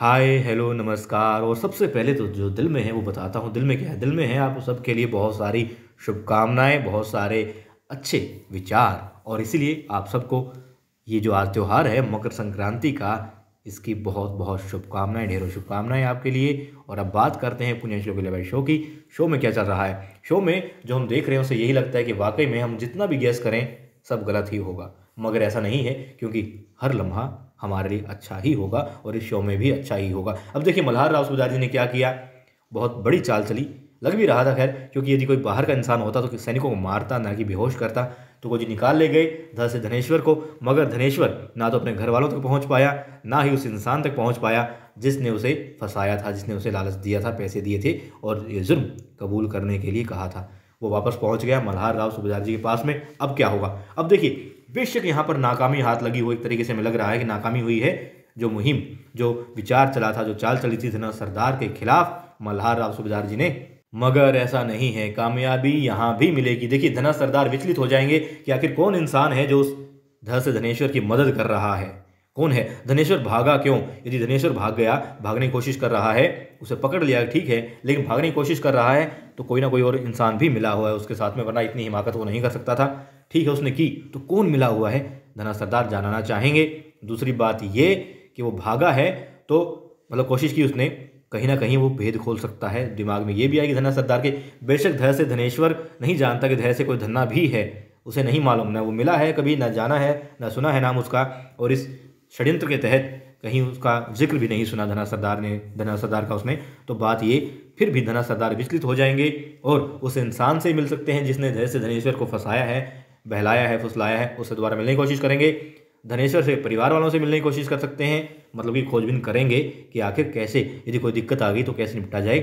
hi hello नमस्कार और सबसे पहले तो जो दिल में है वो बताता हूँ दिल में क्या है दिल में है आप सबके लिए बहुत सारी शुभकामनाएं बहुत सारे अच्छे विचार और इसीलिए आप सबको ये जो आज त्यौहार है मकर संक्रांति का इसकी बहुत बहुत शुभकामनाएं ढेरों शुभकामनाएं आपके लिए और अब बात करते हैं पुण्य के लिए शो की शो में क्या चल रहा है शो में जो हम देख रहे हैं उसे यही लगता है कि वाकई में हम जितना भी गैस करें सब गलत ही होगा मगर ऐसा नहीं है क्योंकि हर लम्हा हमारे लिए अच्छा ही होगा और इस शो में भी अच्छा ही होगा अब देखिए मल्हार राव सुजाजी ने क्या किया बहुत बड़ी चाल चली लग भी रहा था खैर क्योंकि यदि कोई बाहर का इंसान होता तो सैनिकों को मारता ना कि बेहोश करता तो वो जी निकाल ले गए धर से धनेश्वर को मगर धनेश्वर ना तो अपने घर वालों तक पहुंच पाया ना ही उस इंसान तक पहुंच पाया जिसने उसे फंसाया था जिसने उसे लालच दिया था पैसे दिए थे और ये जुर्म कबूल करने के लिए कहा था वो वापस पहुंच गया मल्हार राव सुबेदार जी के पास में अब क्या होगा अब देखिए बेशक यहाँ पर नाकामी हाथ लगी हुई एक तरीके से हमें लग रहा है कि नाकामी हुई है जो मुहिम जो विचार चला था जो चाल चली थी जना सरदार के खिलाफ मल्हार राव सुबेदार जी ने मगर ऐसा नहीं है कामयाबी यहाँ भी मिलेगी देखिए धना सरदार विचलित हो जाएंगे कि आखिर कौन इंसान है जो उस धस धनेश्वर की मदद कर रहा है कौन है धनेश्वर भागा क्यों यदि धनेश्वर भाग गया भागने की कोशिश कर रहा है उसे पकड़ लिया ठीक है लेकिन भागने की कोशिश कर रहा है तो कोई ना कोई और इंसान भी मिला हुआ है उसके साथ में वरना इतनी हिमाकत वो नहीं कर सकता था ठीक है उसने की तो कौन मिला हुआ है धना सरदार जानना चाहेंगे दूसरी बात ये कि वो भागा है तो मतलब कोशिश की उसने कहीं ना कहीं वो भेद खोल सकता है दिमाग में ये भी आएगी धना सरदार के बेशक धैर्य से धनेश्वर नहीं जानता कि धैर्य से कोई धन्ना भी है उसे नहीं मालूम ना वो मिला है कभी ना जाना है ना सुना है नाम उसका और इस षड्यंत्र के तहत कहीं उसका जिक्र भी नहीं सुना धना सरदार ने धना सरदार का उसने तो बात ये फिर भी धना सरदार विचलित हो जाएंगे और उस इंसान से मिल सकते हैं जिसने धैर्य से धनेश्वर को फंसाया है बहलाया है फुसलाया है उससे दोबारा मिलने की कोशिश करेंगे धनेश्वर से परिवार वालों से मिलने की कोशिश कर सकते हैं मतलब कि खोजबीन करेंगे कि आखिर कैसे यदि कोई दिक्कत आ गई तो कैसे निपटा जाए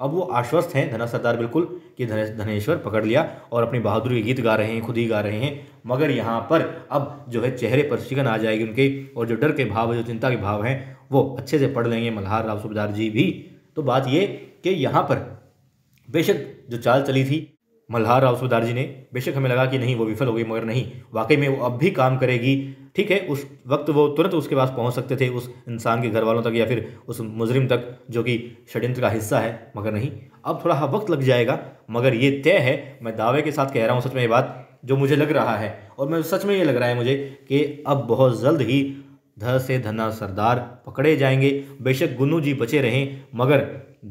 अब वो आश्वस्त हैं धना सरदार बिल्कुल कि धनेश्वर पकड़ लिया और अपनी बहादुरी के गीत गा रहे हैं खुद ही गा रहे हैं मगर यहाँ पर अब जो है चेहरे पर शिकन आ जाएगी उनके और जो डर के भाव जो चिंता के भाव हैं वो अच्छे से पढ़ लेंगे मल्हार राव सूबेदार जी भी तो बात ये कि यहाँ पर बेशक जो चाल चली थी मल्हार राव सुदार जी ने बेशक हमें लगा कि नहीं वो विफल हो गई मगर नहीं वाकई में वो अब भी काम करेगी ठीक है उस वक्त वो तुरंत उसके पास पहुंच सकते थे उस इंसान के घर वालों तक या फिर उस मुजरिम तक जो कि षड्यंत्र का हिस्सा है मगर नहीं अब थोड़ा हाँ वक्त लग जाएगा मगर ये तय है मैं दावे के साथ कह रहा हूँ सच में ये बात जो मुझे लग रहा है और मैं सच में ये लग रहा है मुझे कि अब बहुत जल्द ही ध से धन्ना सरदार पकड़े जाएंगे बेशक गुनू जी बचे रहें मगर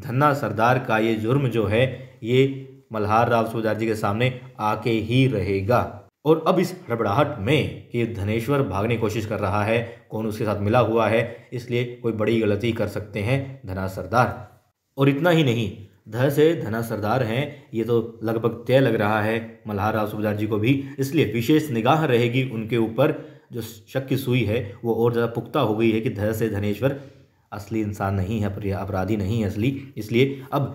धन्ना सरदार का ये जुर्म जो है ये मल्हार राव जी के सामने आके ही रहेगा और अब इस हड़बड़ाहट में कि धनेश्वर भागने की कोशिश कर रहा है कौन उसके साथ मिला हुआ है इसलिए कोई बड़ी गलती कर सकते हैं धना सरदार और इतना ही नहीं ध से धना सरदार हैं ये तो लगभग तय लग रहा है मल्हार राव सुबेदार जी को भी इसलिए विशेष निगाह रहेगी उनके ऊपर जो शक की सुई है वो और ज़्यादा पुख्ता हो गई है कि ध से धनेश्वर असली इंसान नहीं है अपराधी नहीं है असली इसलिए अब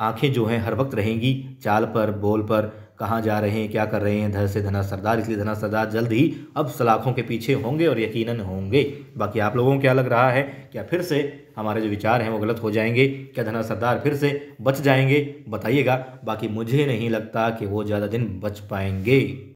आंखें जो हैं हर वक्त रहेंगी चाल पर बोल पर कहाँ जा रहे हैं क्या कर रहे हैं धर से धना सरदार इसलिए धना सरदार जल्द ही अब सलाखों के पीछे होंगे और यकीनन होंगे बाकी आप लोगों को क्या लग रहा है क्या फिर से हमारे जो विचार हैं वो गलत हो जाएंगे क्या धना सरदार फिर से बच जाएंगे बताइएगा बाकी मुझे नहीं लगता कि वो ज़्यादा दिन बच पाएंगे